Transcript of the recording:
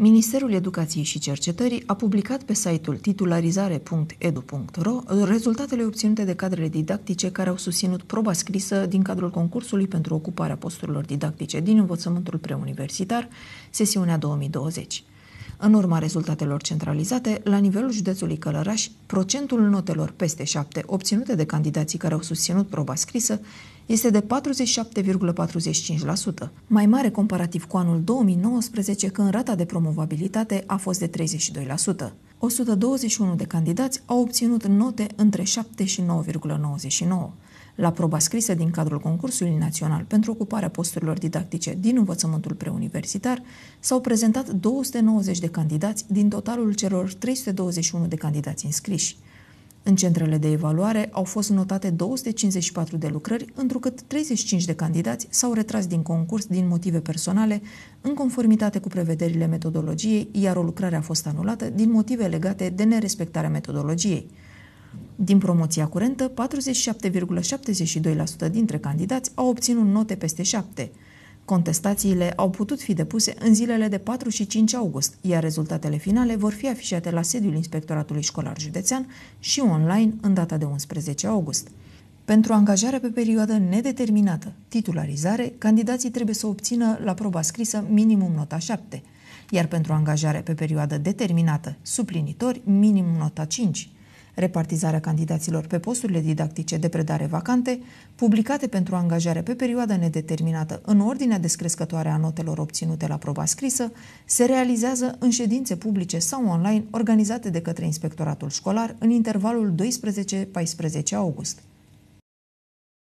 Ministerul Educației și Cercetării a publicat pe site-ul titularizare.edu.ro rezultatele obținute de cadrele didactice care au susținut proba scrisă din cadrul concursului pentru ocuparea posturilor didactice din învățământul preuniversitar, sesiunea 2020. În urma rezultatelor centralizate, la nivelul județului Călăraș, procentul notelor peste 7 obținute de candidații care au susținut proba scrisă este de 47,45%, mai mare comparativ cu anul 2019, când rata de promovabilitate a fost de 32%. 121 de candidați au obținut note între 7 și 9,99 la proba scrisă din cadrul concursului național pentru ocuparea posturilor didactice din învățământul preuniversitar, s-au prezentat 290 de candidați din totalul celor 321 de candidați înscriși. În centrele de evaluare au fost notate 254 de lucrări, întrucât 35 de candidați s-au retras din concurs din motive personale, în conformitate cu prevederile metodologiei, iar o lucrare a fost anulată din motive legate de nerespectarea metodologiei. Din promoția curentă, 47,72% dintre candidați au obținut note peste 7. Contestațiile au putut fi depuse în zilele de 4 și 5 august, iar rezultatele finale vor fi afișate la sediul Inspectoratului Școlar Județean și online în data de 11 august. Pentru angajarea pe perioadă nedeterminată, titularizare, candidații trebuie să obțină la proba scrisă minimum nota 7, iar pentru angajare pe perioadă determinată, suplinitori, minimum nota 5 repartizarea candidaților pe posturile didactice de predare vacante, publicate pentru angajare pe perioadă nedeterminată în ordinea descrescătoare a notelor obținute la proba scrisă, se realizează în ședințe publice sau online organizate de către Inspectoratul Școlar în intervalul 12-14 august.